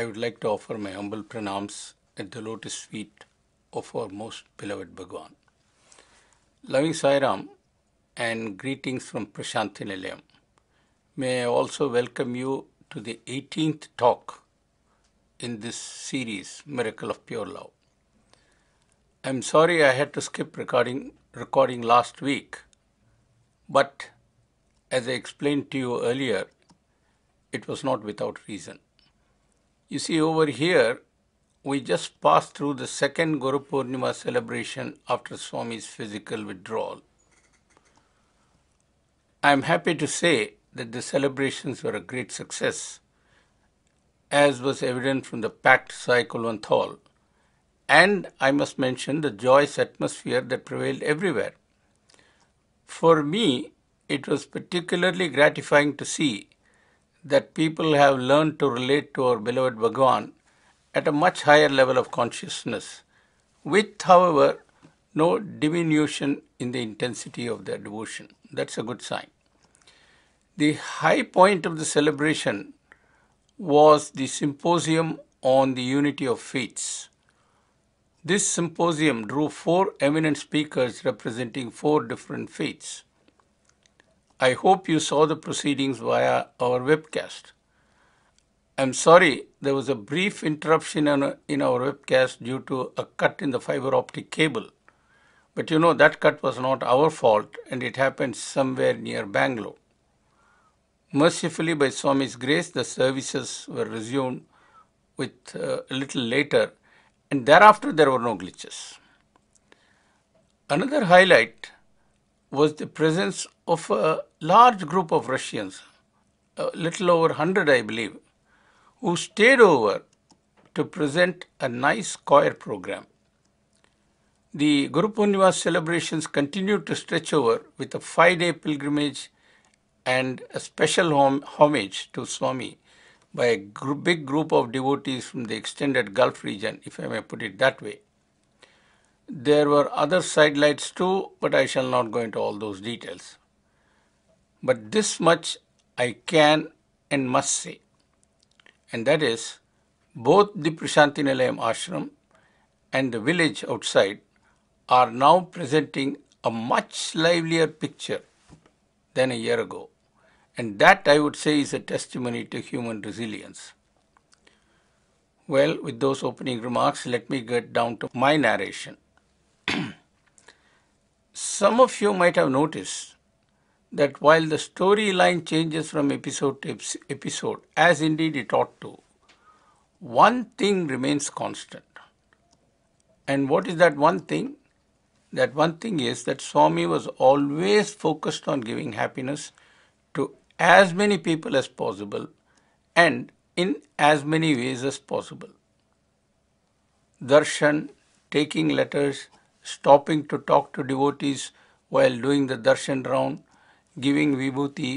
I would like to offer my humble pranams at the lotus feet of our most beloved Bhagwan. Loving Sairam and greetings from Prashanthi Nilayam. May I also welcome you to the 18th talk in this series, Miracle of Pure Love. I'm sorry I had to skip recording, recording last week, but as I explained to you earlier, it was not without reason. You see over here, we just passed through the second Guru Purnima celebration after Swami's physical withdrawal. I am happy to say that the celebrations were a great success, as was evident from the packed Thal. And I must mention the joyous atmosphere that prevailed everywhere. For me, it was particularly gratifying to see that people have learned to relate to our beloved Bhagavan at a much higher level of consciousness, with, however, no diminution in the intensity of their devotion. That's a good sign. The high point of the celebration was the symposium on the unity of faiths. This symposium drew four eminent speakers representing four different faiths. I hope you saw the proceedings via our webcast. I'm sorry there was a brief interruption in our webcast due to a cut in the fiber optic cable. But you know, that cut was not our fault and it happened somewhere near Bangalore. Mercifully, by Swami's grace, the services were resumed with uh, a little later and thereafter there were no glitches. Another highlight was the presence of a large group of Russians, a little over 100, I believe, who stayed over to present a nice choir program. The Guru Purnima celebrations continued to stretch over with a five day pilgrimage and a special hom- homage to Swami by a gr- big group of devotees from the extended Gulf region, if I may put it that way. There were other side lights too, but I shall not go into all those details. But this much I can and must say, and that is both the Prashantinilayam ashram and the village outside are now presenting a much livelier picture than a year ago. And that I would say is a testimony to human resilience. Well, with those opening remarks, let me get down to my narration. Some of you might have noticed that while the storyline changes from episode to episode, as indeed it ought to, one thing remains constant. And what is that one thing? That one thing is that Swami was always focused on giving happiness to as many people as possible and in as many ways as possible. Darshan, taking letters, stopping to talk to devotees while doing the darshan round, giving vibhuti,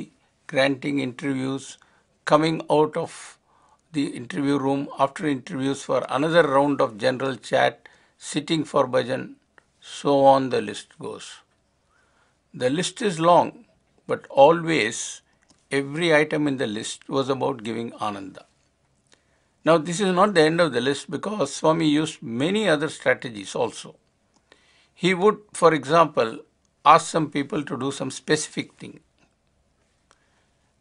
granting interviews, coming out of the interview room after interviews for another round of general chat, sitting for bhajan, so on the list goes. The list is long, but always every item in the list was about giving ananda. Now, this is not the end of the list because Swami used many other strategies also. He would, for example, ask some people to do some specific thing.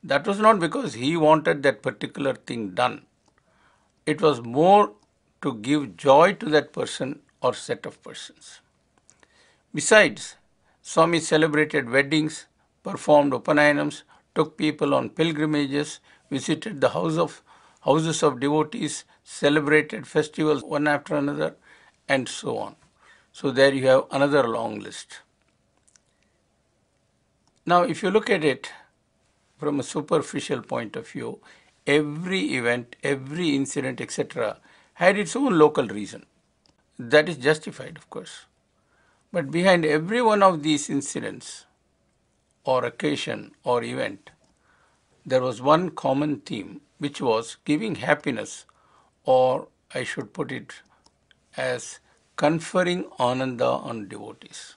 That was not because he wanted that particular thing done. It was more to give joy to that person or set of persons. Besides, Swami celebrated weddings, performed opanayams, took people on pilgrimages, visited the house of, houses of devotees, celebrated festivals one after another, and so on. So there you have another long list. Now if you look at it from a superficial point of view, every event, every incident, etc. had its own local reason. That is justified, of course. But behind every one of these incidents or occasion or event, there was one common theme, which was giving happiness, or I should put it as conferring ananda on devotees.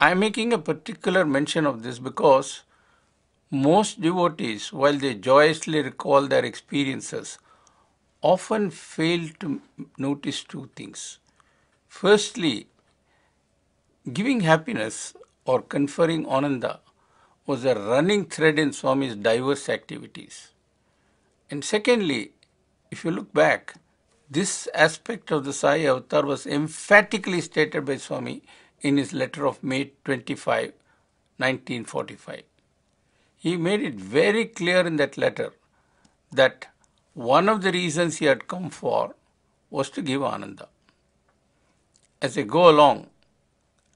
I am making a particular mention of this because most devotees, while they joyously recall their experiences, often fail to notice two things. Firstly, giving happiness or conferring ananda was a running thread in Swami's diverse activities. And secondly, if you look back, this aspect of the Sai Avatar was emphatically stated by Swami in his letter of May 25, 1945. He made it very clear in that letter that one of the reasons he had come for was to give Ananda. As I go along,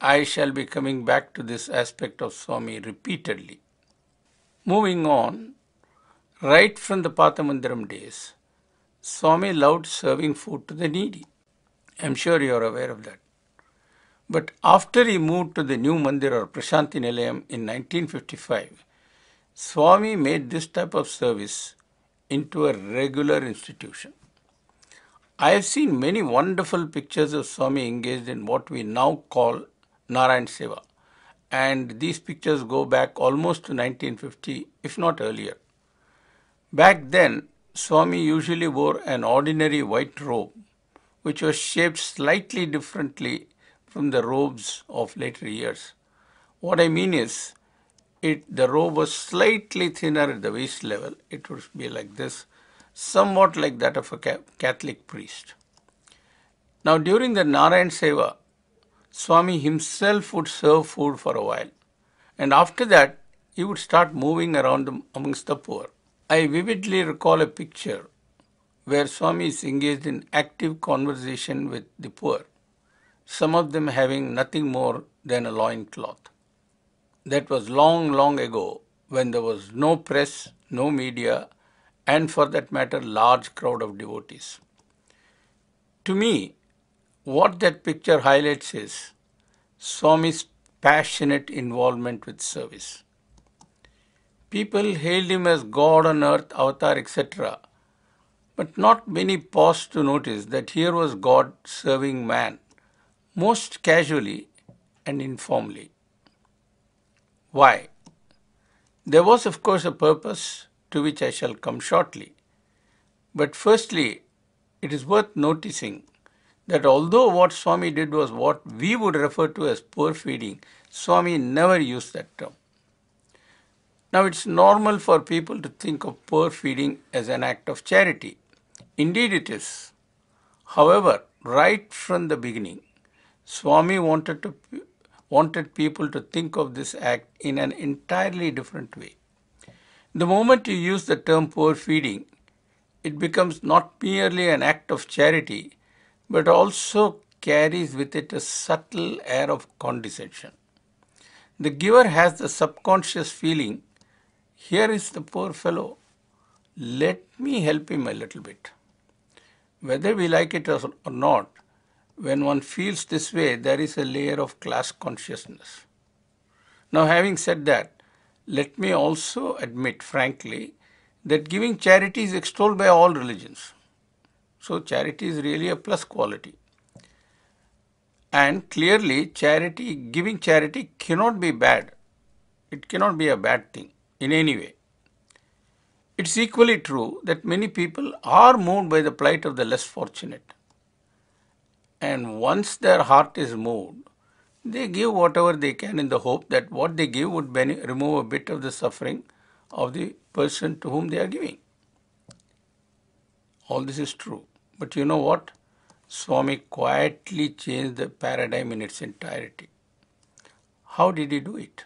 I shall be coming back to this aspect of Swami repeatedly. Moving on, right from the Pathamandiram days, Swami loved serving food to the needy. I'm sure you're aware of that. But after he moved to the new mandir or Prashanti Nilayam in 1955, Swami made this type of service into a regular institution. I have seen many wonderful pictures of Swami engaged in what we now call Narayan Seva, and these pictures go back almost to 1950, if not earlier. Back then, Swami usually wore an ordinary white robe, which was shaped slightly differently from the robes of later years. What I mean is, it the robe was slightly thinner at the waist level. It would be like this, somewhat like that of a Catholic priest. Now, during the Narayan Seva, Swami himself would serve food for a while, and after that, he would start moving around amongst the poor. I vividly recall a picture where Swami is engaged in active conversation with the poor, some of them having nothing more than a loin cloth. That was long, long ago when there was no press, no media, and for that matter, large crowd of devotees. To me, what that picture highlights is Swami's passionate involvement with service. People hailed him as God on earth, avatar, etc. But not many paused to notice that here was God serving man, most casually and informally. Why? There was, of course, a purpose to which I shall come shortly. But firstly, it is worth noticing that although what Swami did was what we would refer to as poor feeding, Swami never used that term. Now, it's normal for people to think of poor feeding as an act of charity. Indeed, it is. However, right from the beginning, Swami wanted, to, wanted people to think of this act in an entirely different way. The moment you use the term poor feeding, it becomes not merely an act of charity, but also carries with it a subtle air of condescension. The giver has the subconscious feeling here is the poor fellow. Let me help him a little bit. Whether we like it or not, when one feels this way, there is a layer of class consciousness. Now, having said that, let me also admit frankly that giving charity is extolled by all religions. So, charity is really a plus quality. And clearly, charity, giving charity cannot be bad. It cannot be a bad thing in any way. It's equally true that many people are moved by the plight of the less fortunate. And once their heart is moved, they give whatever they can in the hope that what they give would remove a bit of the suffering of the person to whom they are giving. All this is true. But you know what? Swami quietly changed the paradigm in its entirety. How did he do it?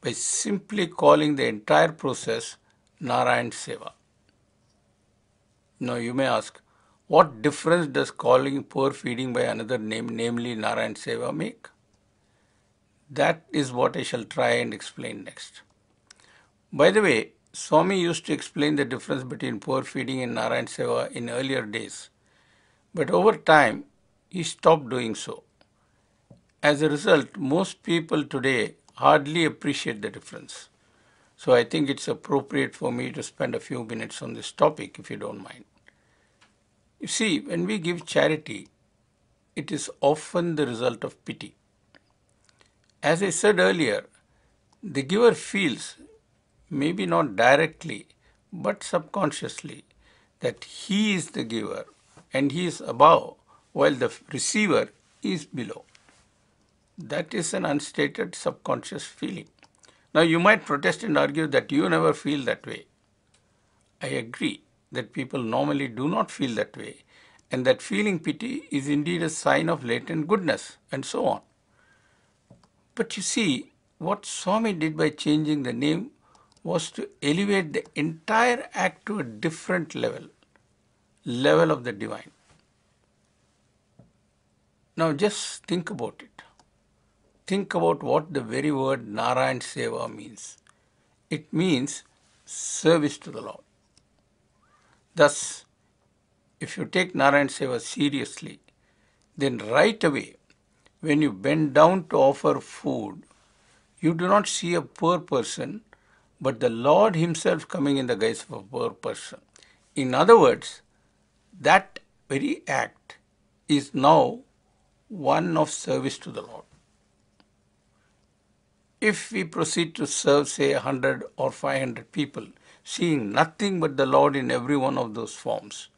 by simply calling the entire process Narayan Seva. Now you may ask, what difference does calling poor feeding by another name, namely Narayan Seva, make? That is what I shall try and explain next. By the way, Swami used to explain the difference between poor feeding and Narayan Seva in earlier days, but over time he stopped doing so. As a result, most people today hardly appreciate the difference. So I think it's appropriate for me to spend a few minutes on this topic if you don't mind. You see, when we give charity, it is often the result of pity. As I said earlier, the giver feels, maybe not directly, but subconsciously, that he is the giver and he is above, while the receiver is below. That is an unstated subconscious feeling. Now, you might protest and argue that you never feel that way. I agree that people normally do not feel that way, and that feeling pity is indeed a sign of latent goodness, and so on. But you see, what Swami did by changing the name was to elevate the entire act to a different level, level of the divine. Now just think about it think about what the very word Narayan Seva means. It means service to the Lord. Thus, if you take Narayan Seva seriously, then right away, when you bend down to offer food, you do not see a poor person, but the Lord Himself coming in the guise of a poor person. In other words, that very act is now one of service to the Lord if we proceed to serve, say, 100 or 500 people, seeing nothing but the Lord in every one of those forms,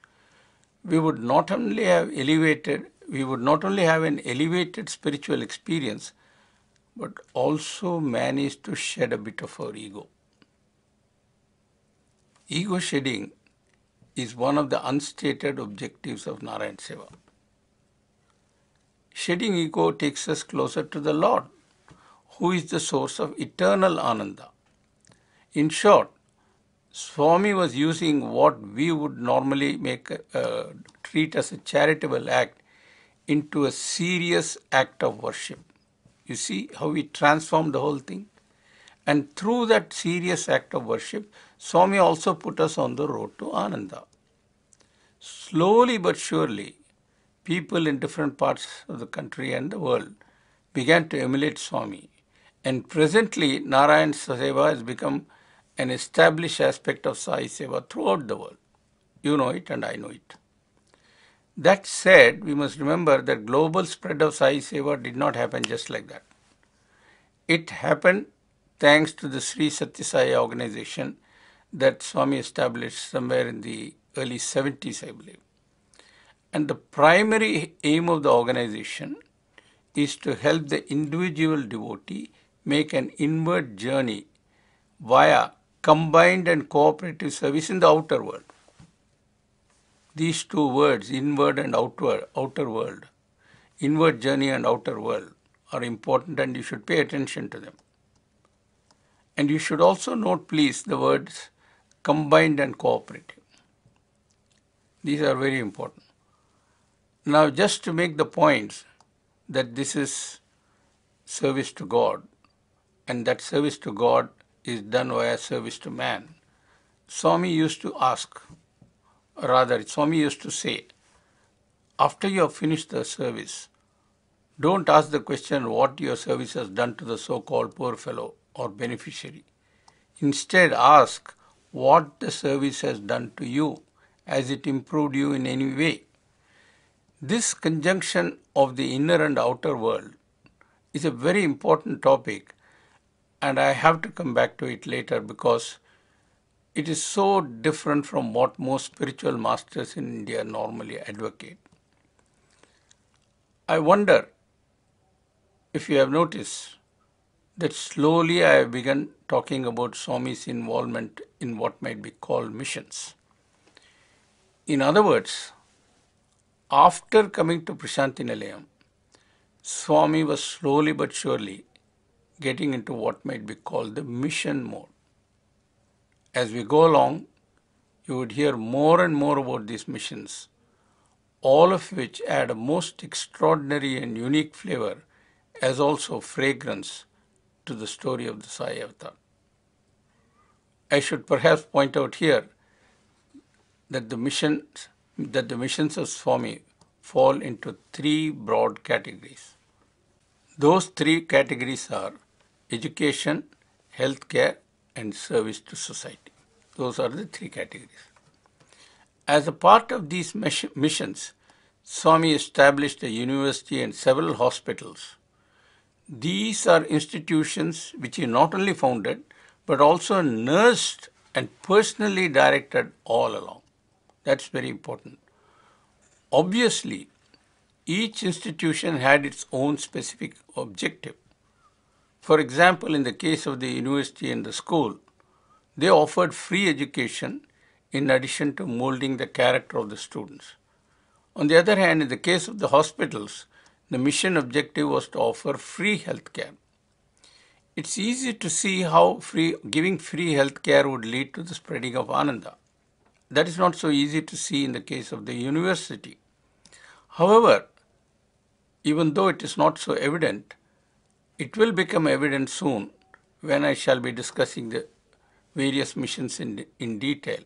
we would not only have elevated, we would not only have an elevated spiritual experience, but also manage to shed a bit of our ego. Ego shedding is one of the unstated objectives of Narayan Seva. Shedding ego takes us closer to the Lord who is the source of eternal Ananda. In short, Swami was using what we would normally make uh, treat as a charitable act into a serious act of worship. You see how he transformed the whole thing? And through that serious act of worship, Swami also put us on the road to Ananda. Slowly but surely, people in different parts of the country and the world began to emulate Swami. And presently, Narayan Seva has become an established aspect of Sai Seva throughout the world. You know it and I know it. That said, we must remember that global spread of Sai Seva did not happen just like that. It happened thanks to the Sri Satya Sai organization that Swami established somewhere in the early 70s, I believe. And the primary aim of the organization is to help the individual devotee make an inward journey via combined and cooperative service in the outer world. These two words, inward and outward, outer world, inward journey and outer world, are important and you should pay attention to them. And you should also note, please, the words combined and cooperative. These are very important. Now, just to make the point that this is service to God, and that service to God is done via service to man. Swami used to ask, rather, Swami used to say, after you have finished the service, don't ask the question what your service has done to the so called poor fellow or beneficiary. Instead, ask what the service has done to you, has it improved you in any way? This conjunction of the inner and outer world is a very important topic and I have to come back to it later because it is so different from what most spiritual masters in India normally advocate. I wonder if you have noticed that slowly I have begun talking about Swami's involvement in what might be called missions. In other words, after coming to Prashantinilayam, Swami was slowly but surely getting into what might be called the mission mode. As we go along, you would hear more and more about these missions, all of which add a most extraordinary and unique flavor, as also fragrance, to the story of the Sai Avatar. I should perhaps point out here that the missions that the missions of Swami fall into three broad categories. Those three categories are education, healthcare and service to society. Those are the three categories. As a part of these missions, Swami established a university and several hospitals. These are institutions which he not only founded but also nursed and personally directed all along. That's very important. Obviously, each institution had its own specific objective. For example, in the case of the university and the school, they offered free education in addition to molding the character of the students. On the other hand, in the case of the hospitals, the mission objective was to offer free healthcare. It's easy to see how free, giving free healthcare would lead to the spreading of Ananda. That is not so easy to see in the case of the university. However, even though it is not so evident, it will become evident soon when I shall be discussing the various missions in, in detail.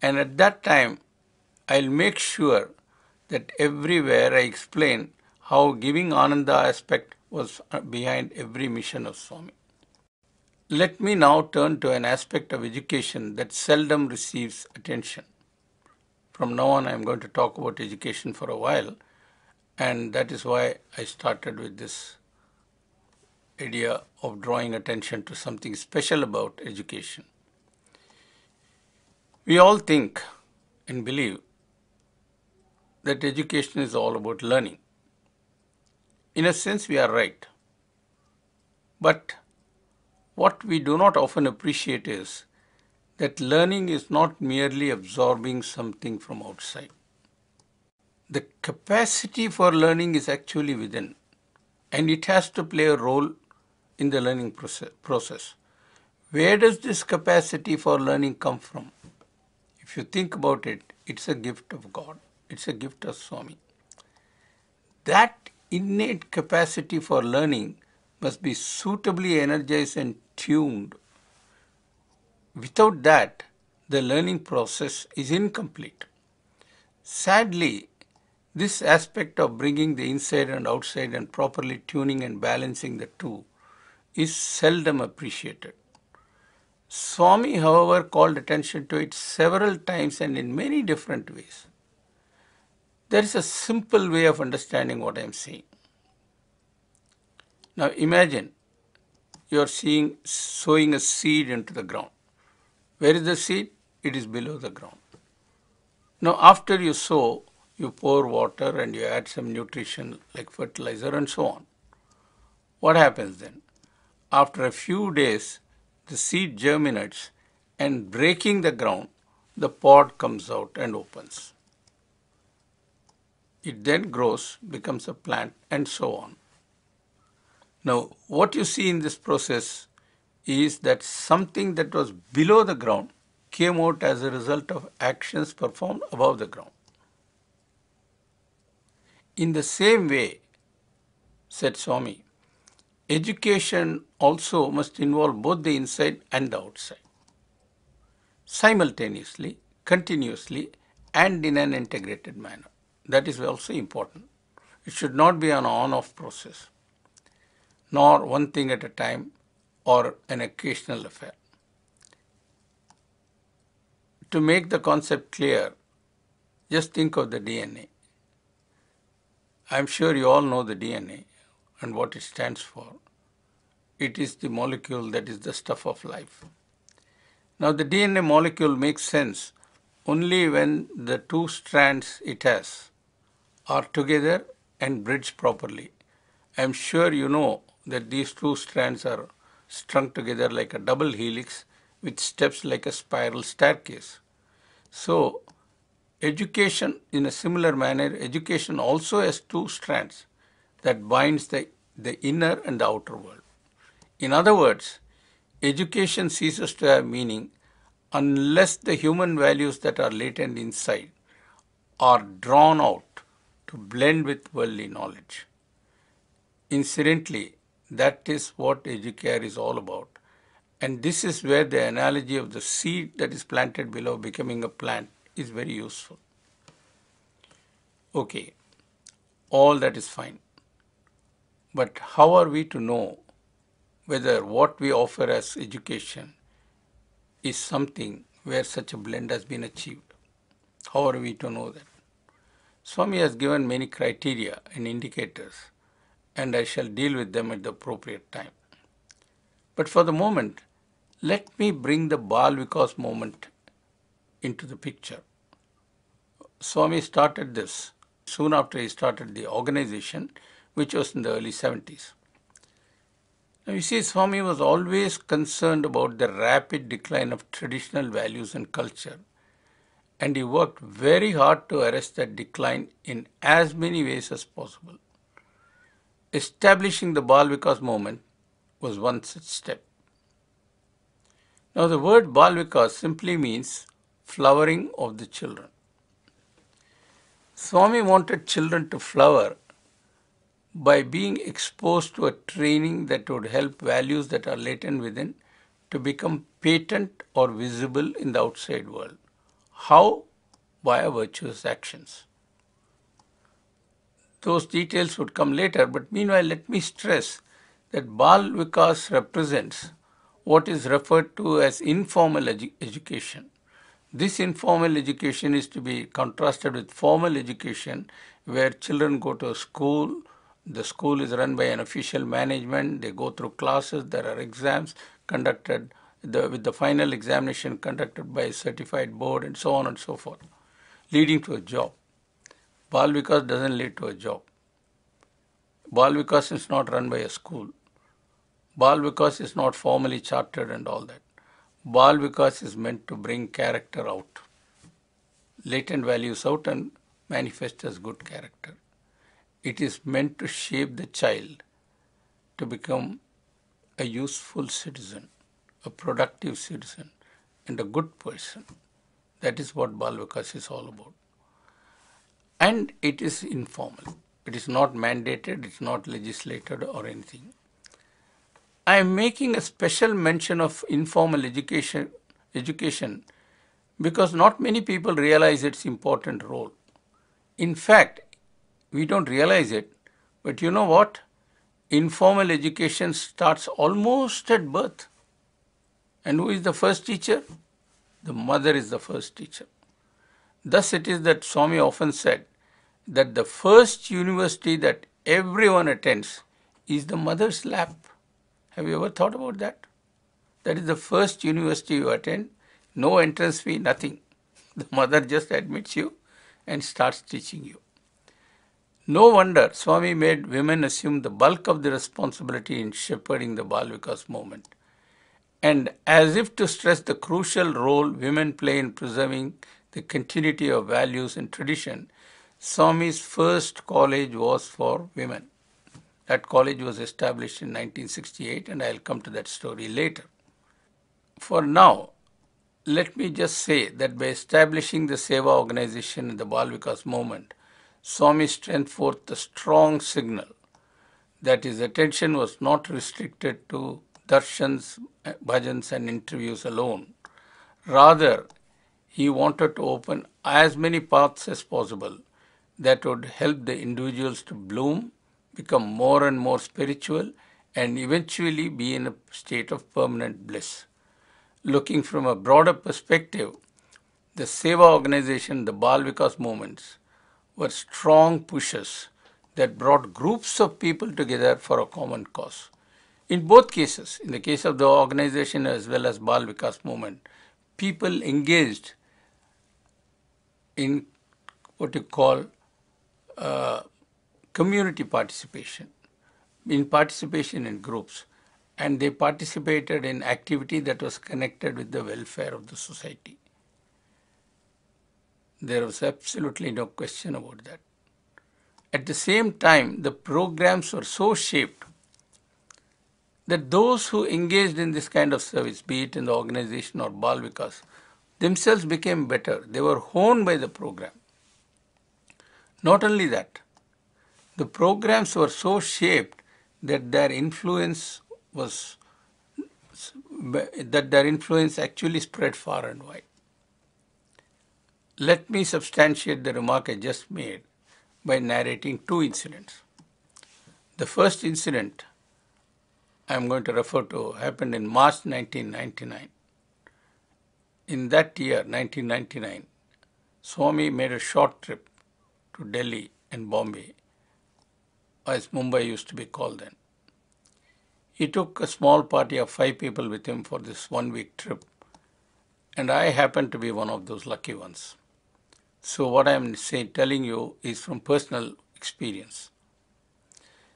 And at that time, I'll make sure that everywhere I explain how giving Ananda aspect was uh, behind every mission of Swami. Let me now turn to an aspect of education that seldom receives attention. From now on, I am going to talk about education for a while, and that is why I started with this idea of drawing attention to something special about education. We all think and believe that education is all about learning. In a sense, we are right. But what we do not often appreciate is that learning is not merely absorbing something from outside. The capacity for learning is actually within, and it has to play a role in the learning process. Where does this capacity for learning come from? If you think about it, it's a gift of God. It's a gift of Swami. That innate capacity for learning must be suitably energized and tuned. Without that, the learning process is incomplete. Sadly, this aspect of bringing the inside and outside and properly tuning and balancing the two is seldom appreciated. Swami, however, called attention to it several times and in many different ways. There is a simple way of understanding what I am saying. Now imagine you are seeing, sowing a seed into the ground. Where is the seed? It is below the ground. Now after you sow, you pour water and you add some nutrition like fertilizer and so on. What happens then? After a few days, the seed germinates and breaking the ground, the pod comes out and opens. It then grows, becomes a plant, and so on. Now, what you see in this process is that something that was below the ground came out as a result of actions performed above the ground. In the same way, said Swami, education also must involve both the inside and the outside. Simultaneously, continuously, and in an integrated manner. That is also important. It should not be an on off process, nor one thing at a time or an occasional affair. To make the concept clear, just think of the DNA. I am sure you all know the DNA and what it stands for it is the molecule that is the stuff of life. Now the DNA molecule makes sense only when the two strands it has are together and bridged properly. I am sure you know that these two strands are strung together like a double helix with steps like a spiral staircase. So education in a similar manner, education also has two strands that binds the, the inner and the outer world. In other words, education ceases to have meaning unless the human values that are latent inside are drawn out to blend with worldly knowledge. Incidentally, that is what Educare is all about. And this is where the analogy of the seed that is planted below becoming a plant is very useful. Okay, all that is fine. But how are we to know whether what we offer as education is something where such a blend has been achieved. How are we to know that? Swami has given many criteria and indicators, and I shall deal with them at the appropriate time. But for the moment, let me bring the Bal Vikas movement into the picture. Swami started this soon after he started the organization, which was in the early 70s. Now you see, Swami was always concerned about the rapid decline of traditional values and culture, and he worked very hard to arrest that decline in as many ways as possible. Establishing the Balvikas movement was one such step. Now the word Balvikas simply means flowering of the children. Swami wanted children to flower by being exposed to a training that would help values that are latent within to become patent or visible in the outside world. How? Via virtuous actions. Those details would come later, but meanwhile, let me stress that Bal Vikas represents what is referred to as informal edu education. This informal education is to be contrasted with formal education, where children go to a school, the school is run by an official management. They go through classes. There are exams conducted the, with the final examination conducted by a certified board and so on and so forth, leading to a job. Balvikas doesn't lead to a job. Balvikas is not run by a school. Balvikas is not formally chartered and all that. Balvikas is meant to bring character out, latent values out and manifest as good character. It is meant to shape the child to become a useful citizen, a productive citizen, and a good person. That is what Balvikas is all about. And it is informal. It is not mandated, it's not legislated or anything. I am making a special mention of informal education education because not many people realize its important role. In fact, we don't realize it. But you know what? Informal education starts almost at birth. And who is the first teacher? The mother is the first teacher. Thus it is that Swami often said that the first university that everyone attends is the mother's lap. Have you ever thought about that? That is the first university you attend, no entrance fee, nothing. The mother just admits you and starts teaching you. No wonder Swami made women assume the bulk of the responsibility in shepherding the Balvikas movement. And as if to stress the crucial role women play in preserving the continuity of values and tradition, Swami's first college was for women. That college was established in 1968, and I'll come to that story later. For now, let me just say that by establishing the Seva organization and the Balvikas movement, Swami sent forth a strong signal that his attention was not restricted to darshans, eh, bhajans, and interviews alone. Rather, he wanted to open as many paths as possible that would help the individuals to bloom, become more and more spiritual, and eventually be in a state of permanent bliss. Looking from a broader perspective, the Seva organization, the Balvikas movements, were strong pushes that brought groups of people together for a common cause. In both cases, in the case of the organization as well as Bal Vikas movement, people engaged in what you call uh, community participation, in participation in groups, and they participated in activity that was connected with the welfare of the society. There was absolutely no question about that. At the same time, the programs were so shaped that those who engaged in this kind of service, be it in the organization or Balvikas, themselves became better. They were honed by the program. Not only that, the programs were so shaped that their influence was that their influence actually spread far and wide. Let me substantiate the remark I just made by narrating two incidents. The first incident I am going to refer to happened in March 1999. In that year, 1999, Swami made a short trip to Delhi and Bombay, as Mumbai used to be called then. He took a small party of five people with him for this one week trip, and I happened to be one of those lucky ones. So what I am saying, telling you is from personal experience.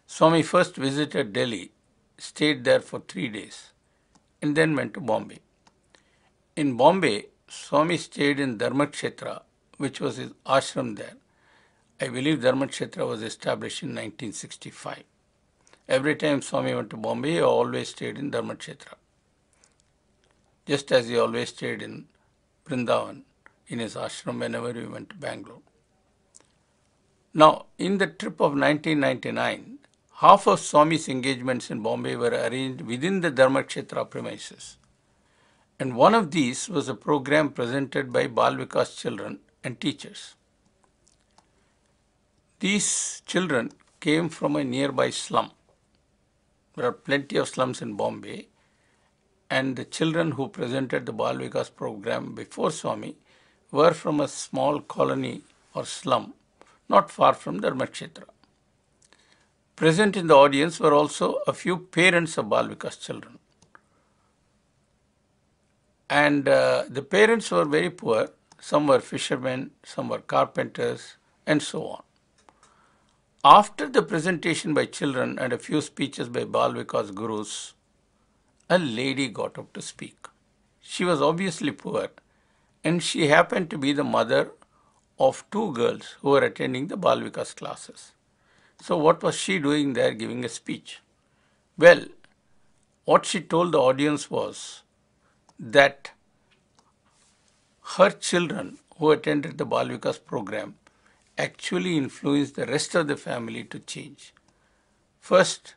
Swami first visited Delhi, stayed there for three days, and then went to Bombay. In Bombay, Swami stayed in Dharmakshetra, which was his ashram there. I believe Dharmakshetra was established in 1965. Every time Swami went to Bombay, he always stayed in Dharmakshetra, just as he always stayed in Vrindavan in his ashram whenever we went to Bangalore. Now, in the trip of 1999, half of Swami's engagements in Bombay were arranged within the Dharmakshetra premises. And one of these was a program presented by Balvikas children and teachers. These children came from a nearby slum. There are plenty of slums in Bombay, and the children who presented the Balvikas program before Swami were from a small colony or slum not far from their Dharmakshetra. Present in the audience were also a few parents of Balvika's children. And uh, the parents were very poor. Some were fishermen, some were carpenters, and so on. After the presentation by children and a few speeches by Balvika's gurus, a lady got up to speak. She was obviously poor and she happened to be the mother of two girls who were attending the Balvikas classes. So what was she doing there giving a speech? Well, what she told the audience was that her children who attended the Balvikas program actually influenced the rest of the family to change. First,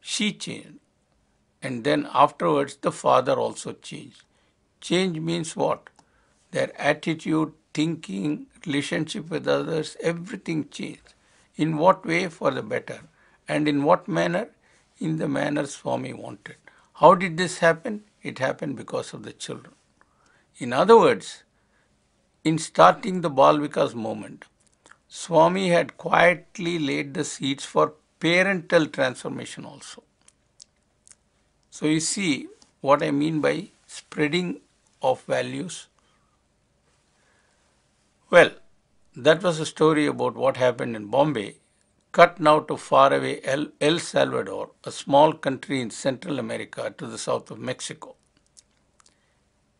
she changed and then afterwards the father also changed. Change means what? Their attitude, thinking, relationship with others, everything changed. In what way? For the better. And in what manner? In the manner Swami wanted. How did this happen? It happened because of the children. In other words, in starting the Balvikas movement, Swami had quietly laid the seeds for parental transformation also. So you see what I mean by spreading of values. Well, that was a story about what happened in Bombay. Cut now to faraway El, El Salvador, a small country in Central America to the south of Mexico.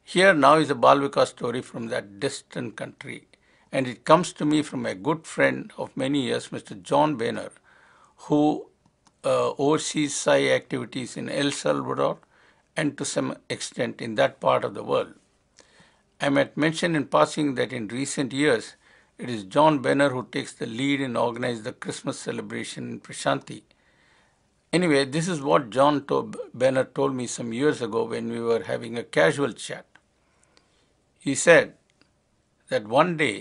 Here now is a Balvika story from that distant country, and it comes to me from a good friend of many years, Mr. John Boehner, who uh, oversees PSI activities in El Salvador and to some extent in that part of the world. I might mention in passing that in recent years, it is John Benner who takes the lead in organizing the Christmas celebration in Prashanti. Anyway, this is what John to- Benner told me some years ago when we were having a casual chat. He said that one day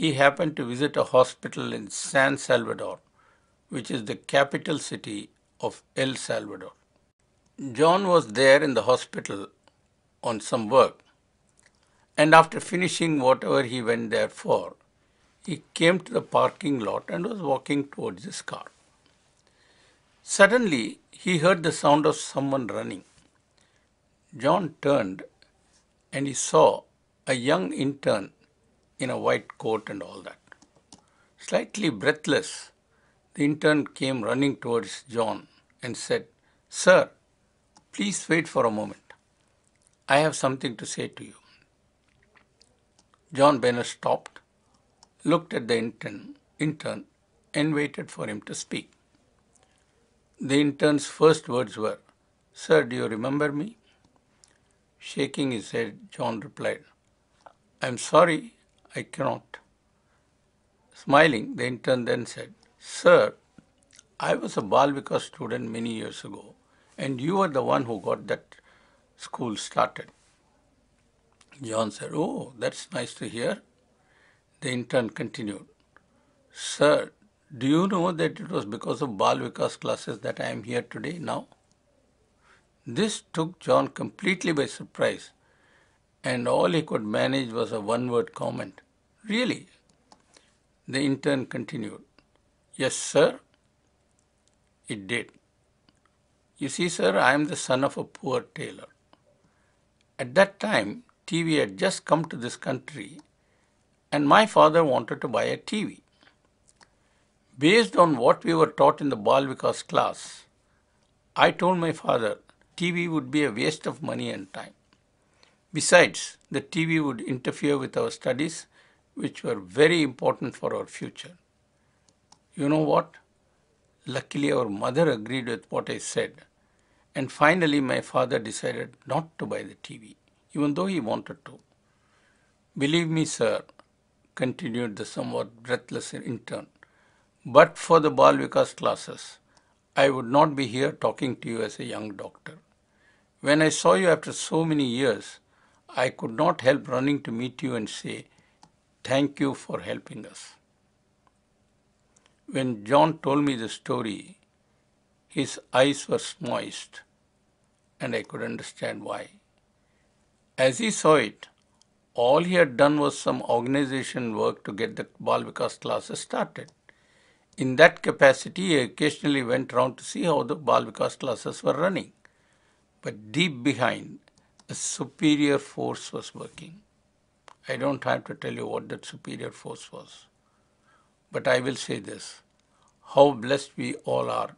he happened to visit a hospital in San Salvador, which is the capital city of El Salvador. John was there in the hospital on some work, and after finishing whatever he went there for, he came to the parking lot and was walking towards his car. Suddenly, he heard the sound of someone running. John turned and he saw a young intern in a white coat and all that. Slightly breathless, the intern came running towards John and said, Sir, Please wait for a moment. I have something to say to you. John Banner stopped, looked at the intern, intern and waited for him to speak. The intern's first words were, Sir, do you remember me? Shaking his head, John replied, I'm sorry, I cannot. Smiling, the intern then said, Sir, I was a Balvika student many years ago. And you are the one who got that school started. John said, Oh, that's nice to hear. The intern continued, Sir, do you know that it was because of Bal Vikas classes that I am here today now? This took John completely by surprise, and all he could manage was a one word comment. Really? The intern continued, Yes, sir. It did. You see, sir, I am the son of a poor tailor. At that time, TV had just come to this country, and my father wanted to buy a TV. Based on what we were taught in the Balvikas class, I told my father TV would be a waste of money and time. Besides, the TV would interfere with our studies, which were very important for our future. You know what? Luckily, our mother agreed with what I said and finally, my father decided not to buy the TV, even though he wanted to. Believe me, sir, continued the somewhat breathless intern, but for the Balvikas' classes, I would not be here talking to you as a young doctor. When I saw you after so many years, I could not help running to meet you and say, Thank you for helping us. When John told me the story, his eyes were moist and I could understand why. As he saw it, all he had done was some organization work to get the Balvikas classes started. In that capacity, he occasionally went round to see how the Balvikas classes were running. But deep behind, a superior force was working. I don't have to tell you what that superior force was. But I will say this how blessed we all are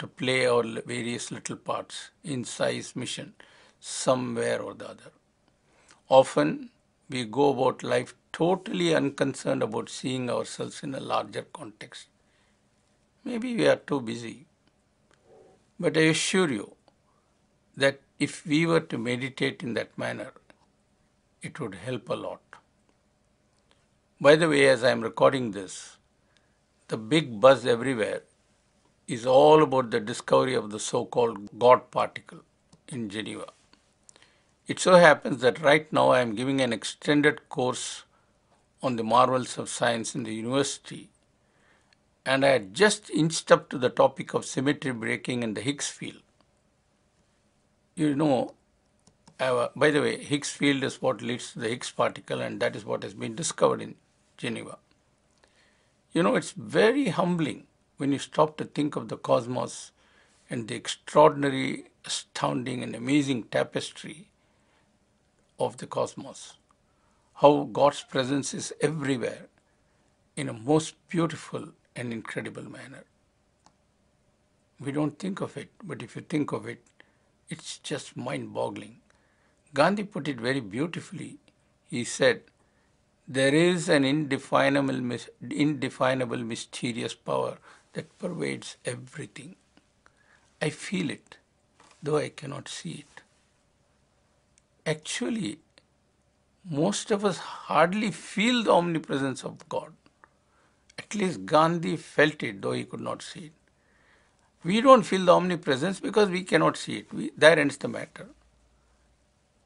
to play our various little parts in Sai's mission somewhere or the other. Often we go about life totally unconcerned about seeing ourselves in a larger context. Maybe we are too busy. But I assure you that if we were to meditate in that manner, it would help a lot. By the way, as I am recording this, the big buzz everywhere is all about the discovery of the so-called God particle in Geneva. It so happens that right now I am giving an extended course on the marvels of science in the university and I had just inched up to the topic of symmetry breaking in the Higgs field. You know, by the way, Higgs field is what leads to the Higgs particle and that is what has been discovered in Geneva. You know, it's very humbling when you stop to think of the cosmos and the extraordinary, astounding, and amazing tapestry of the cosmos, how God's presence is everywhere in a most beautiful and incredible manner. We don't think of it, but if you think of it, it's just mind boggling. Gandhi put it very beautifully. He said, There is an indefinable, indefinable mysterious power that pervades everything. I feel it, though I cannot see it. Actually, most of us hardly feel the omnipresence of God. At least Gandhi felt it, though he could not see it. We don't feel the omnipresence because we cannot see it. We, there ends the matter.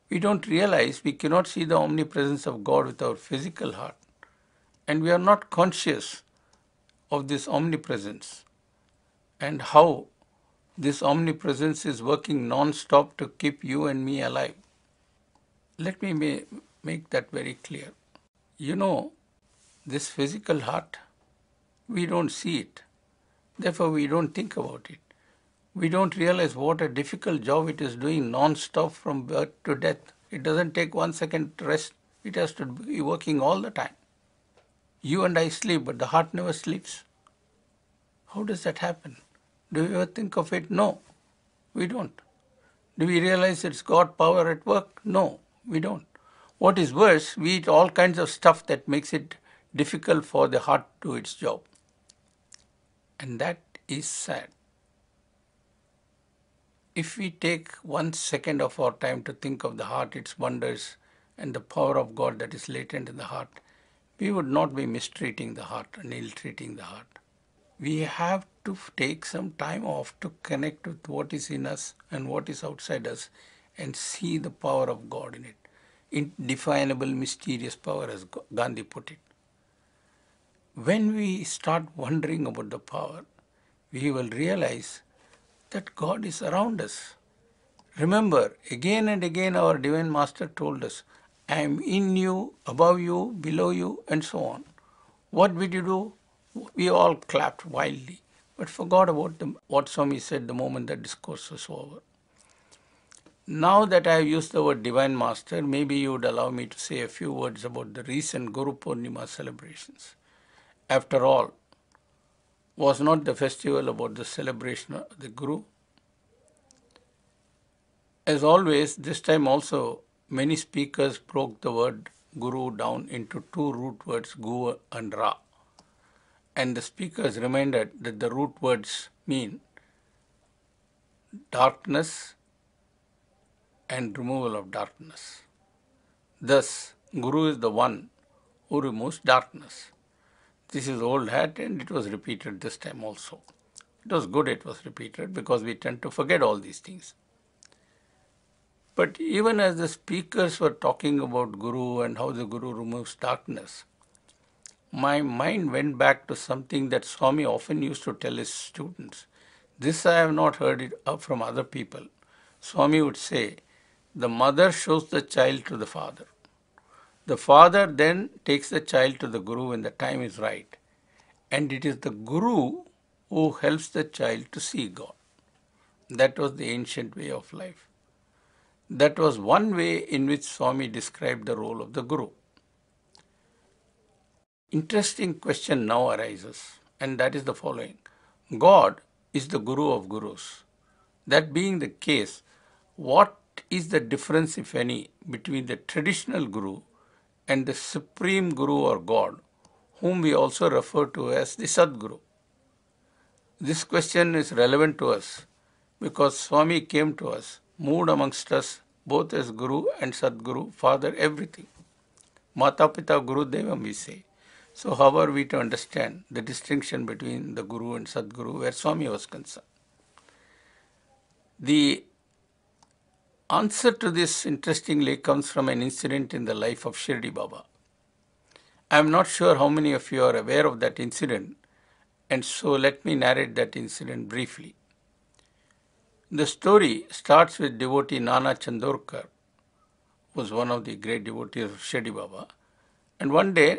We don't realize we cannot see the omnipresence of God with our physical heart, and we are not conscious of this omnipresence and how this omnipresence is working non-stop to keep you and me alive. Let me ma- make that very clear. You know, this physical heart, we don't see it. Therefore, we don't think about it. We don't realize what a difficult job it is doing non-stop from birth to death. It doesn't take one second rest. It has to be working all the time. You and I sleep, but the heart never sleeps. How does that happen? Do we ever think of it? No, we don't. Do we realize it's God power at work? No, we don't. What is worse, we eat all kinds of stuff that makes it difficult for the heart to do its job. And that is sad. If we take one second of our time to think of the heart, its wonders, and the power of God that is latent in the heart, we would not be mistreating the heart and ill treating the heart. We have to take some time off to connect with what is in us and what is outside us and see the power of God in it. Indefinable, mysterious power, as Gandhi put it. When we start wondering about the power, we will realize that God is around us. Remember, again and again, our Divine Master told us I am in you, above you, below you, and so on. What did you do? We all clapped wildly, but forgot about the, what Swami said the moment the discourse was over. Now that I have used the word Divine Master, maybe you would allow me to say a few words about the recent Guru Purnima celebrations. After all, was not the festival about the celebration of the Guru? As always, this time also Many speakers broke the word guru down into two root words gu and ra. And the speakers reminded that the root words mean darkness and removal of darkness. Thus, Guru is the one who removes darkness. This is old hat and it was repeated this time also. It was good it was repeated because we tend to forget all these things. But even as the speakers were talking about Guru and how the Guru removes darkness, my mind went back to something that Swami often used to tell his students. This I have not heard it uh, from other people. Swami would say, the mother shows the child to the father. The father then takes the child to the guru when the time is right. And it is the guru who helps the child to see God. That was the ancient way of life. That was one way in which Swami described the role of the Guru. Interesting question now arises, and that is the following God is the Guru of Gurus. That being the case, what is the difference, if any, between the traditional Guru and the Supreme Guru or God, whom we also refer to as the Sadguru? This question is relevant to us because Swami came to us moved amongst us both as Guru and Sadguru, Father, everything. Mata Pita Guru Devam, we say. So, how are we to understand the distinction between the Guru and Sadguru where Swami was concerned? The answer to this, interestingly, comes from an incident in the life of Shirdi Baba. I am not sure how many of you are aware of that incident, and so let me narrate that incident briefly. The story starts with devotee Nana Chandorkar, who was one of the great devotees of Shirdi Baba. And one day,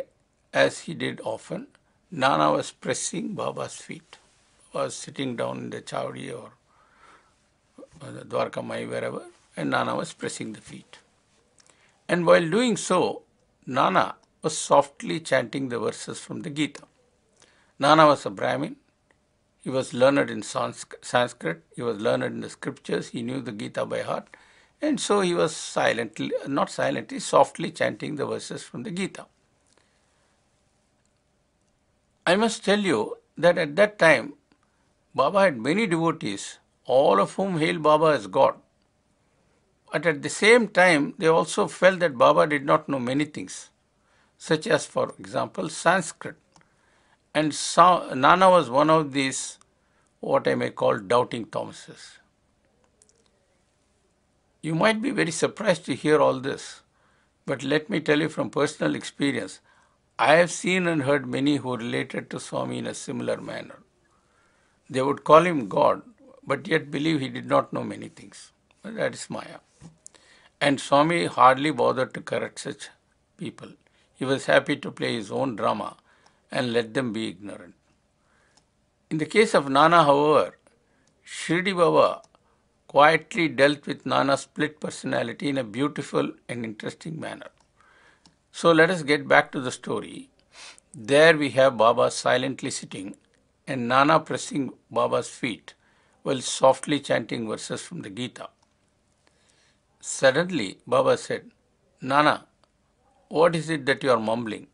as he did often, Nana was pressing Baba's feet, was sitting down in the Chawdi or the Dwarkamai, wherever, and Nana was pressing the feet. And while doing so, Nana was softly chanting the verses from the Gita. Nana was a Brahmin, he was learned in Sanskrit, he was learned in the scriptures, he knew the Gita by heart, and so he was silently, not silently, softly chanting the verses from the Gita. I must tell you that at that time, Baba had many devotees, all of whom hail Baba as God. But at the same time, they also felt that Baba did not know many things, such as, for example, Sanskrit. And Nana was one of these, what I may call, doubting Thomases. You might be very surprised to hear all this, but let me tell you from personal experience, I have seen and heard many who related to Swami in a similar manner. They would call him God, but yet believe he did not know many things. That is Maya. And Swami hardly bothered to correct such people. He was happy to play his own drama and let them be ignorant. In the case of Nana, however, Shirdi Baba quietly dealt with Nana's split personality in a beautiful and interesting manner. So let us get back to the story. There we have Baba silently sitting and Nana pressing Baba's feet while softly chanting verses from the Gita. Suddenly, Baba said, Nana, what is it that you are mumbling?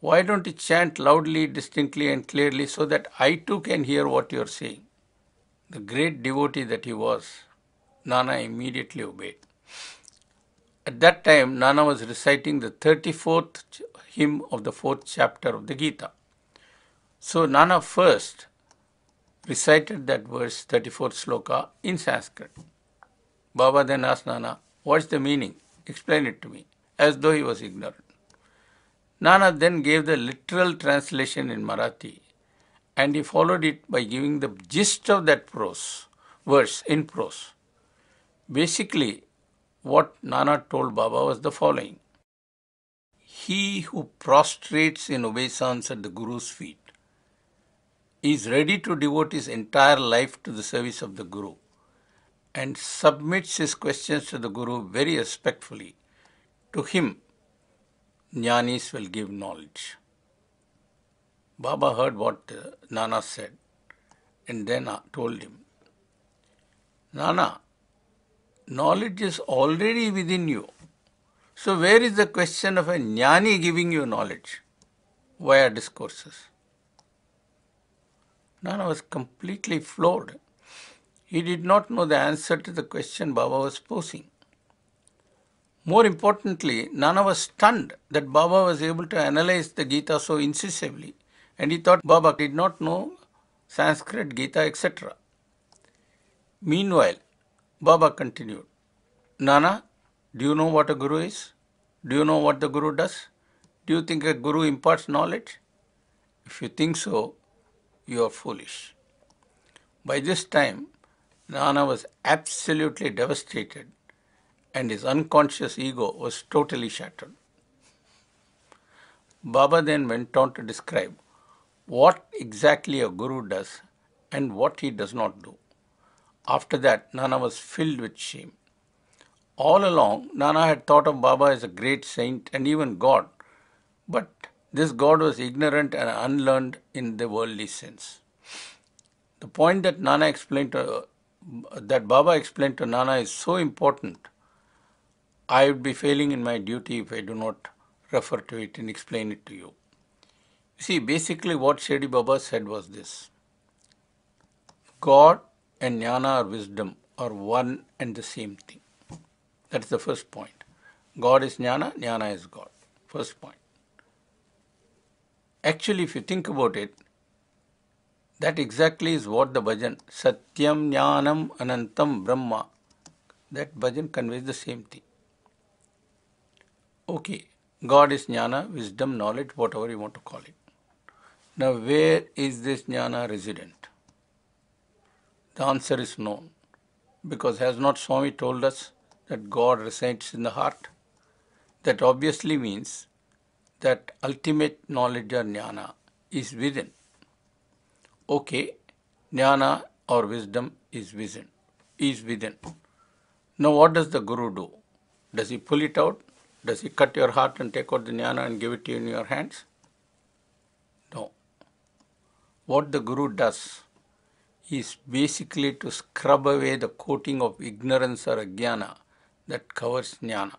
Why don't you chant loudly, distinctly, and clearly so that I too can hear what you are saying? The great devotee that he was, Nana immediately obeyed. At that time, Nana was reciting the 34th hymn of the 4th chapter of the Gita. So, Nana first recited that verse, 34th sloka, in Sanskrit. Baba then asked Nana, What's the meaning? Explain it to me, as though he was ignorant. Nana then gave the literal translation in Marathi and he followed it by giving the gist of that prose, verse in prose. Basically, what Nana told Baba was the following He who prostrates in obeisance at the Guru's feet is ready to devote his entire life to the service of the Guru and submits his questions to the Guru very respectfully. To him, Jnanis will give knowledge. Baba heard what uh, Nana said and then uh, told him, Nana, knowledge is already within you. So, where is the question of a jnani giving you knowledge via discourses? Nana was completely floored. He did not know the answer to the question Baba was posing. More importantly, Nana was stunned that Baba was able to analyze the Gita so incisively, and he thought Baba did not know Sanskrit, Gita, etc. Meanwhile, Baba continued, Nana, do you know what a guru is? Do you know what the guru does? Do you think a guru imparts knowledge? If you think so, you are foolish. By this time, Nana was absolutely devastated and his unconscious ego was totally shattered. Baba then went on to describe what exactly a guru does and what he does not do. After that, Nana was filled with shame. All along, Nana had thought of Baba as a great saint and even God, but this God was ignorant and unlearned in the worldly sense. The point that Nana explained to, that Baba explained to Nana is so important I would be failing in my duty if I do not refer to it and explain it to you. You see, basically what Shadi Baba said was this. God and jnana or wisdom are one and the same thing. That is the first point. God is jnana, jnana is God. First point. Actually, if you think about it, that exactly is what the bhajan, Satyam Jnanam Anantam Brahma, that bhajan conveys the same thing. Okay, God is jnana, wisdom, knowledge, whatever you want to call it. Now, where is this jnana resident? The answer is known. Because has not Swami told us that God resides in the heart? That obviously means that ultimate knowledge or jnana is within. Okay, jnana or wisdom is within. Is within. Now, what does the guru do? Does he pull it out? Does he cut your heart and take out the jnana and give it to you in your hands? No. What the Guru does is basically to scrub away the coating of ignorance or ajnana that covers jnana.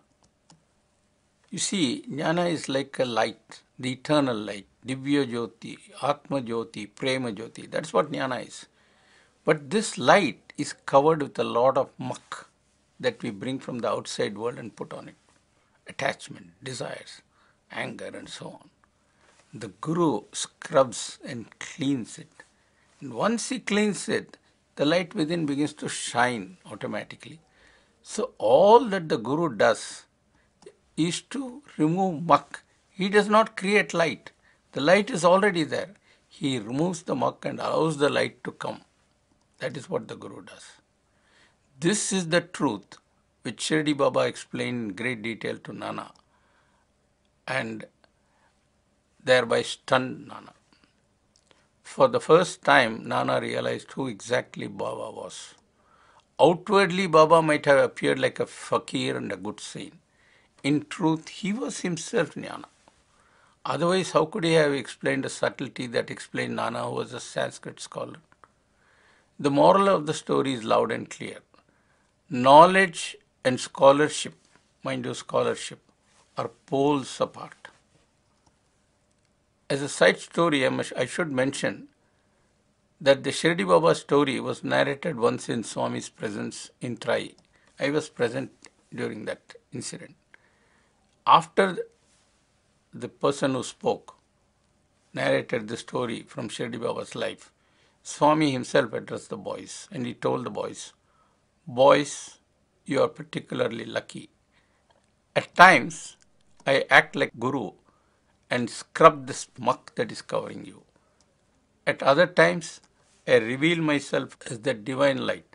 You see, jnana is like a light, the eternal light, Divya Jyoti, Atma Jyoti, Prema Jyoti. That's what jnana is. But this light is covered with a lot of muck that we bring from the outside world and put on it attachment, desires, anger, and so on. The Guru scrubs and cleans it. And once he cleans it, the light within begins to shine automatically. So, all that the Guru does is to remove muck. He does not create light. The light is already there. He removes the muck and allows the light to come. That is what the Guru does. This is the truth which Shirdi Baba explained in great detail to Nana and thereby stunned Nana. For the first time, Nana realized who exactly Baba was. Outwardly, Baba might have appeared like a fakir and a good saint. In truth, he was himself Jnana. Otherwise, how could he have explained a subtlety that explained Nana, who was a Sanskrit scholar? The moral of the story is loud and clear. Knowledge and scholarship, mind you, scholarship, are poles apart. As a side story, I, must, I should mention that the Shirdi Baba story was narrated once in Swami's presence in Trai. I was present during that incident. After the person who spoke narrated the story from Shirdi Baba's life, Swami himself addressed the boys and he told the boys, Boys, you are particularly lucky. At times, I act like Guru and scrub the muck that is covering you. At other times, I reveal myself as that divine light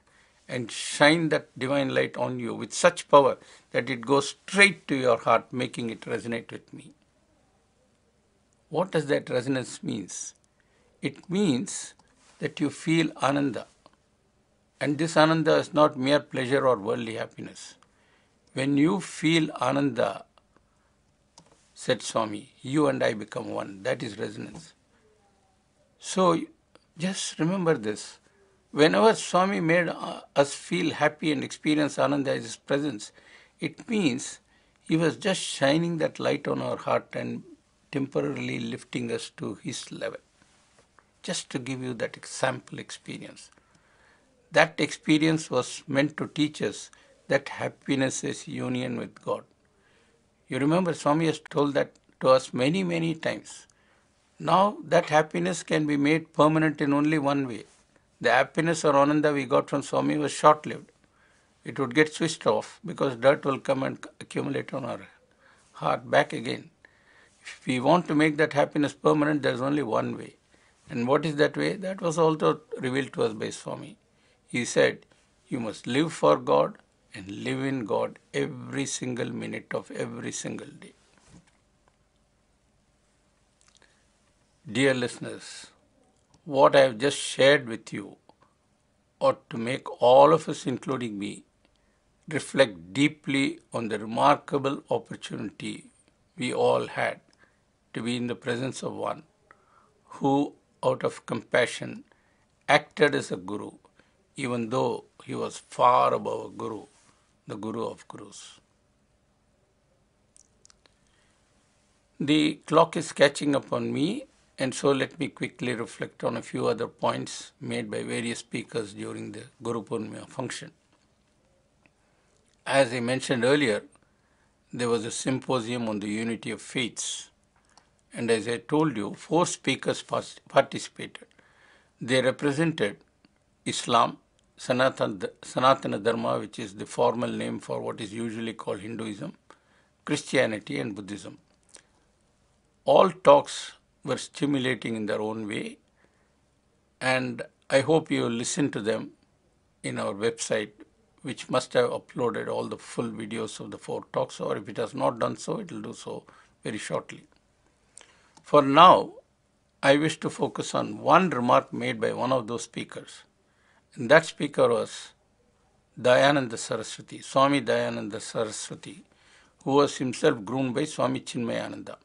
and shine that divine light on you with such power that it goes straight to your heart, making it resonate with me. What does that resonance means? It means that you feel ananda, and this ananda is not mere pleasure or worldly happiness. When you feel ananda, said Swami, you and I become one. That is resonance. So just remember this. Whenever Swami made uh, us feel happy and experience ananda in his presence, it means he was just shining that light on our heart and temporarily lifting us to his level. Just to give you that example experience. That experience was meant to teach us that happiness is union with God. You remember Swami has told that to us many, many times. Now that happiness can be made permanent in only one way. The happiness or ananda we got from Swami was short lived. It would get switched off because dirt will come and accumulate on our heart back again. If we want to make that happiness permanent, there is only one way. And what is that way? That was also revealed to us by Swami. He said, You must live for God and live in God every single minute of every single day. Dear listeners, what I have just shared with you ought to make all of us, including me, reflect deeply on the remarkable opportunity we all had to be in the presence of one who, out of compassion, acted as a guru even though he was far above a Guru, the Guru of Gurus. The clock is catching up on me, and so let me quickly reflect on a few other points made by various speakers during the Guru Purnima function. As I mentioned earlier, there was a symposium on the unity of faiths, and as I told you, four speakers participated. They represented Islam, Sanatana, Dharma, which is the formal name for what is usually called Hinduism, Christianity, and Buddhism. All talks were stimulating in their own way, and I hope you listen to them in our website, which must have uploaded all the full videos of the four talks, or if it has not done so, it will do so very shortly. For now, I wish to focus on one remark made by one of those speakers and that speaker was Dayananda Saraswati, Swami Dayananda Saraswati, who was himself groomed by Swami Chinmayananda.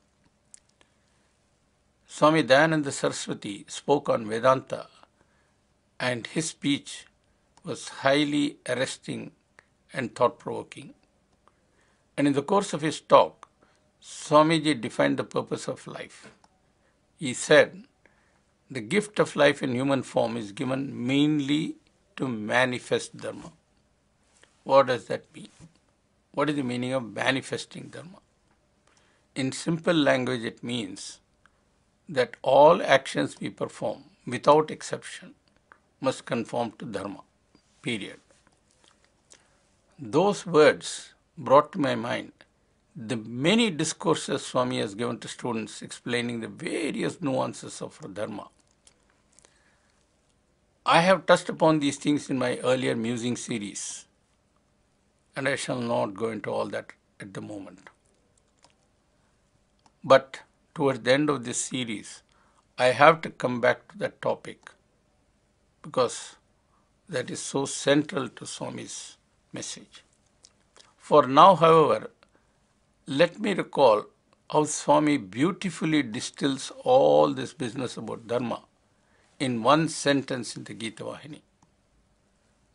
Swami Dayananda Saraswati spoke on Vedanta, and his speech was highly arresting and thought provoking. And in the course of his talk, Swamiji defined the purpose of life. He said, The gift of life in human form is given mainly to manifest dharma. What does that mean? What is the meaning of manifesting dharma? In simple language, it means that all actions we perform, without exception, must conform to dharma. Period. Those words brought to my mind the many discourses Swami has given to students explaining the various nuances of dharma I have touched upon these things in my earlier musing series, and I shall not go into all that at the moment. But towards the end of this series, I have to come back to that topic because that is so central to Swami's message. For now, however, let me recall how Swami beautifully distills all this business about Dharma in one sentence in the Gita Vahini.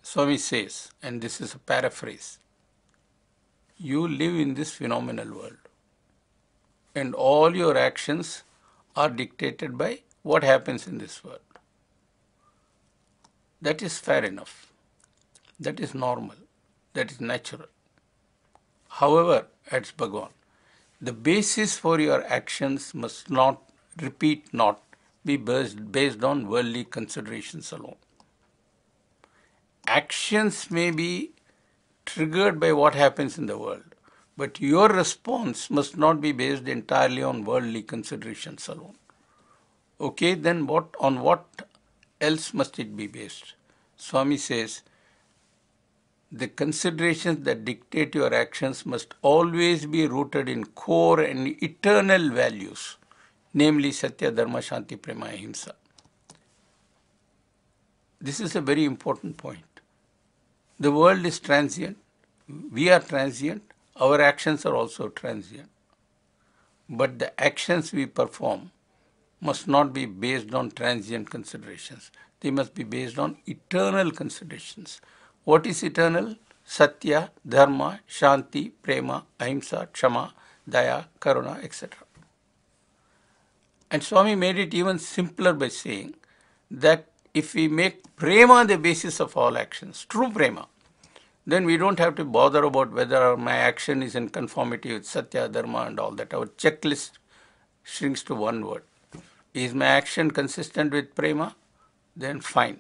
Swami says, and this is a paraphrase you live in this phenomenal world, and all your actions are dictated by what happens in this world. That is fair enough. That is normal. That is natural. However, adds Bhagwan, the basis for your actions must not repeat not be based, based on worldly considerations alone. Actions may be triggered by what happens in the world, but your response must not be based entirely on worldly considerations alone. Okay, then what on what else must it be based? Swami says, the considerations that dictate your actions must always be rooted in core and eternal values namely Satya, Dharma, Shanti, Prema, Ahimsa. This is a very important point. The world is transient. We are transient. Our actions are also transient. But the actions we perform must not be based on transient considerations. They must be based on eternal considerations. What is eternal? Satya, Dharma, Shanti, Prema, Ahimsa, Chama, Daya, Karuna, etc. And Swami made it even simpler by saying that if we make prema the basis of all actions, true prema, then we don't have to bother about whether my action is in conformity with satya, dharma, and all that. Our checklist shrinks to one word. Is my action consistent with prema? Then fine.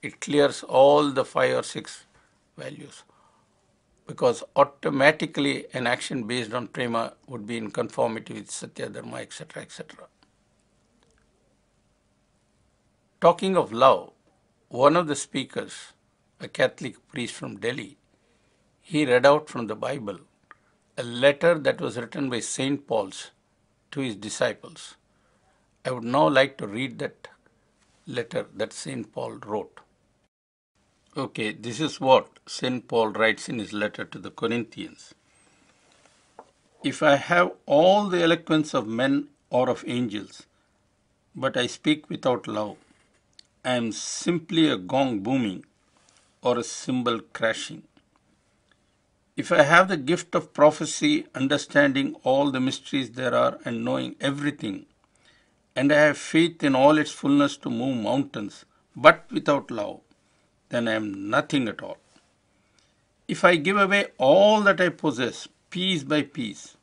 It clears all the five or six values because automatically an action based on prema would be in conformity with satya, dharma, etc., etc. Talking of love, one of the speakers, a Catholic priest from Delhi, he read out from the Bible a letter that was written by St. Paul's to his disciples. I would now like to read that letter that St. Paul wrote. Okay, this is what St. Paul writes in his letter to the Corinthians. If I have all the eloquence of men or of angels, but I speak without love, I am simply a gong booming or a cymbal crashing. If I have the gift of prophecy, understanding all the mysteries there are and knowing everything, and I have faith in all its fullness to move mountains, but without love, then I am nothing at all. If I give away all that I possess, piece by piece,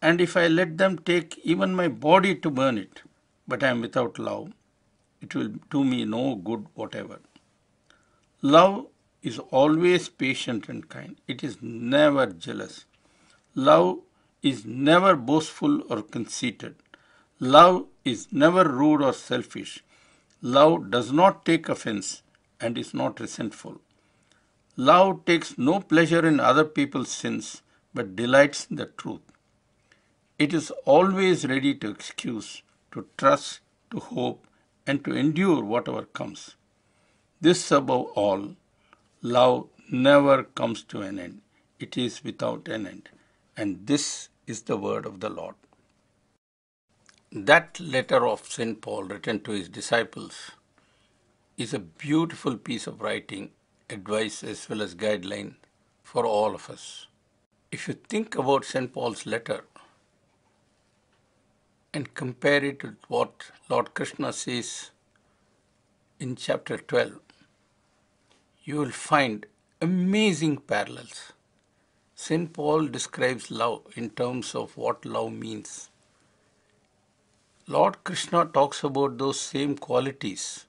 and if I let them take even my body to burn it, but I am without love, it will do me no good whatever. Love is always patient and kind. It is never jealous. Love is never boastful or conceited. Love is never rude or selfish. Love does not take offense and is not resentful. Love takes no pleasure in other people's sins but delights in the truth. It is always ready to excuse, to trust, to hope, and to endure whatever comes. This above all, love never comes to an end. It is without an end. And this is the word of the Lord. That letter of St. Paul written to his disciples is a beautiful piece of writing, advice as well as guideline for all of us. If you think about St. Paul's letter, and compare it with what Lord Krishna says in chapter 12, you will find amazing parallels. St. Paul describes love in terms of what love means. Lord Krishna talks about those same qualities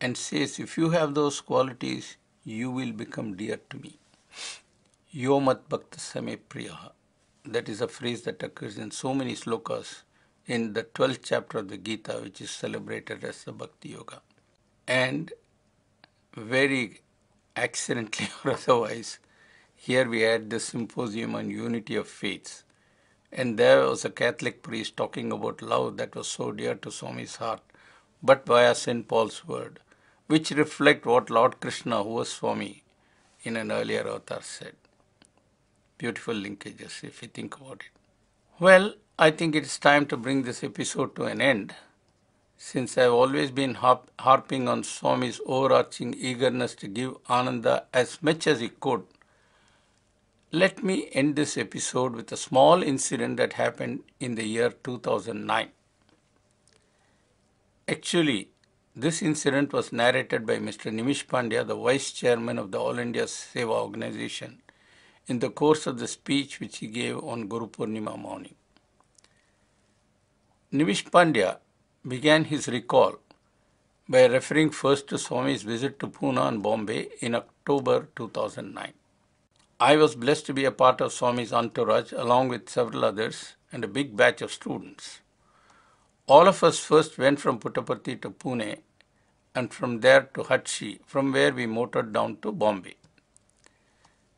and says, If you have those qualities, you will become dear to me. Yomat Bhakta Same Priyaha. That is a phrase that occurs in so many slokas in the 12th chapter of the Gita, which is celebrated as the Bhakti Yoga. And very accidentally or otherwise, here we had the symposium on unity of faiths. And there was a Catholic priest talking about love that was so dear to Swami's heart, but via St. Paul's word, which reflect what Lord Krishna, who was Swami in an earlier author said. Beautiful linkages if you think about it. Well, I think it's time to bring this episode to an end. Since I've always been harp- harping on Swami's overarching eagerness to give Ananda as much as he could, let me end this episode with a small incident that happened in the year 2009. Actually, this incident was narrated by Mr. Nimish Pandya, the Vice Chairman of the All India Seva Organization, in the course of the speech which he gave on Guru Purnima morning. Nimish Pandya began his recall by referring first to Swami's visit to Pune and Bombay in October 2009. I was blessed to be a part of Swami's entourage along with several others and a big batch of students. All of us first went from Puttaparthi to Pune and from there to Hatchi, from where we motored down to Bombay.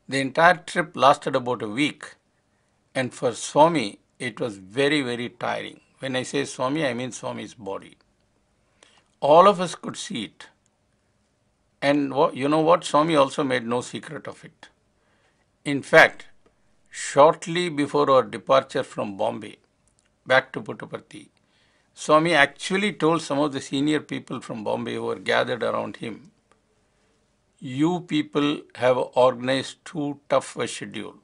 The entire trip lasted about a week, and for Swami, it was very, very tiring. When I say Swami, I mean Swami's body. All of us could see it. And you know what? Swami also made no secret of it. In fact, shortly before our departure from Bombay back to Puttaparthi, Swami actually told some of the senior people from Bombay who were gathered around him, You people have organized too tough a schedule.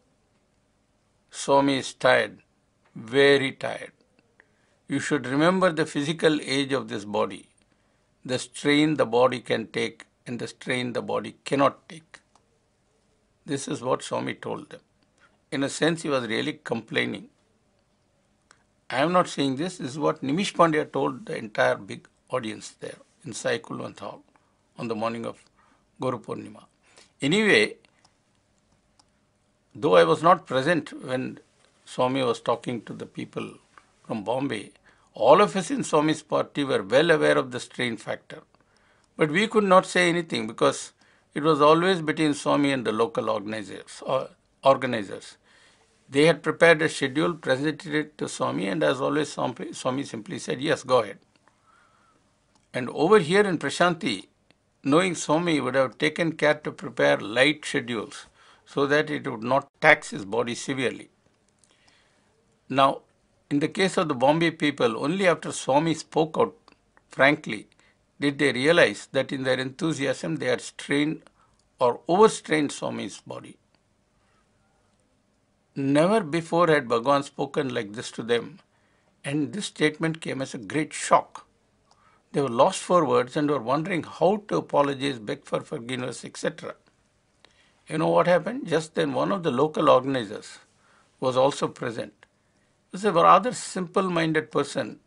Swami is tired, very tired. You should remember the physical age of this body, the strain the body can take and the strain the body cannot take. This is what Swami told them. In a sense, he was really complaining. I am not saying this, this is what Nimish Pandya told the entire big audience there in Sai Kulwant on the morning of Guru Purnima. Anyway, though I was not present when Swami was talking to the people from Bombay, all of us in Swami's party were well aware of the strain factor. But we could not say anything because it was always between Swami and the local organizers. Or organizers. They had prepared a schedule, presented it to Swami, and as always, Swami simply said, Yes, go ahead. And over here in Prashanti, knowing Swami would have taken care to prepare light schedules so that it would not tax his body severely. Now, in the case of the Bombay people, only after Swami spoke out frankly did they realize that in their enthusiasm they had strained or overstrained Swami's body. Never before had Bhagwan spoken like this to them, and this statement came as a great shock. They were lost for words and were wondering how to apologize, beg for forgiveness, etc. You know what happened? Just then, one of the local organizers was also present was a rather simple minded person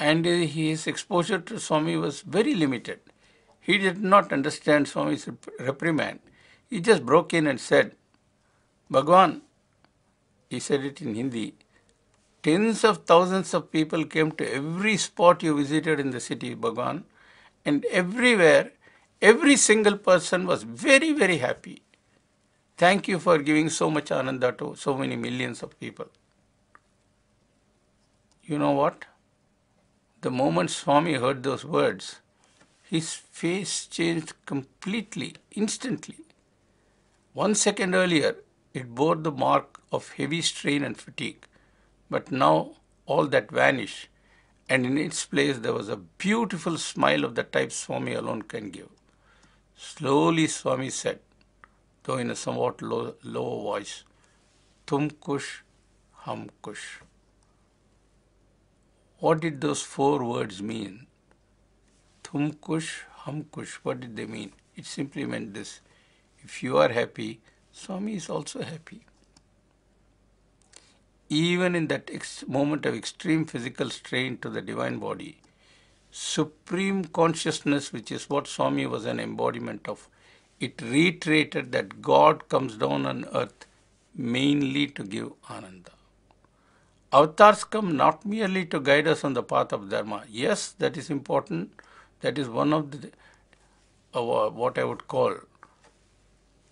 and his exposure to Swami was very limited. He did not understand Swami's reprimand. He just broke in and said, Bhagwan, he said it in Hindi, tens of thousands of people came to every spot you visited in the city, Bhagwan, and everywhere, every single person was very, very happy. Thank you for giving so much ananda to so many millions of people. You know what? The moment Swami heard those words, his face changed completely, instantly. One second earlier, it bore the mark of heavy strain and fatigue, but now all that vanished, and in its place there was a beautiful smile of the type Swami alone can give. Slowly, Swami said, though in a somewhat low, lower voice, Tum Kush, Hum Kush. What did those four words mean? Thumkush, hamkush. what did they mean? It simply meant this. If you are happy, Swami is also happy. Even in that moment of extreme physical strain to the divine body, supreme consciousness, which is what Swami was an embodiment of, it reiterated that God comes down on earth mainly to give ananda avatars come not merely to guide us on the path of dharma. Yes, that is important. That is one of the uh, what I would call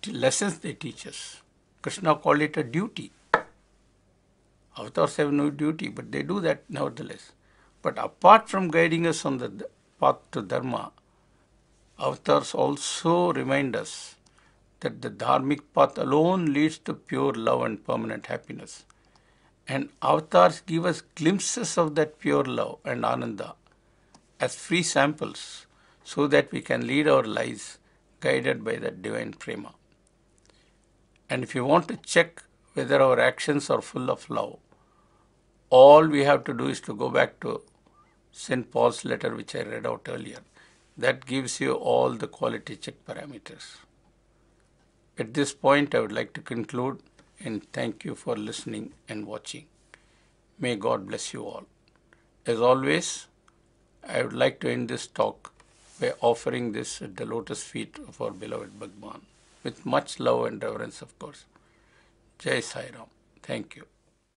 lessons they teach us. Krishna called it a duty. Avatars have no duty, but they do that nevertheless. But apart from guiding us on the path to dharma, avatars also remind us that the dharmic path alone leads to pure love and permanent happiness and avatars give us glimpses of that pure love and ananda as free samples so that we can lead our lives guided by that divine prema. And if you want to check whether our actions are full of love, all we have to do is to go back to St. Paul's letter which I read out earlier. That gives you all the quality check parameters. At this point, I would like to conclude and thank you for listening and watching. May God bless you all. As always, I would like to end this talk by offering this at the lotus feet of our beloved Bhagwan, with much love and reverence, of course. Jai Sai Ram. Thank you.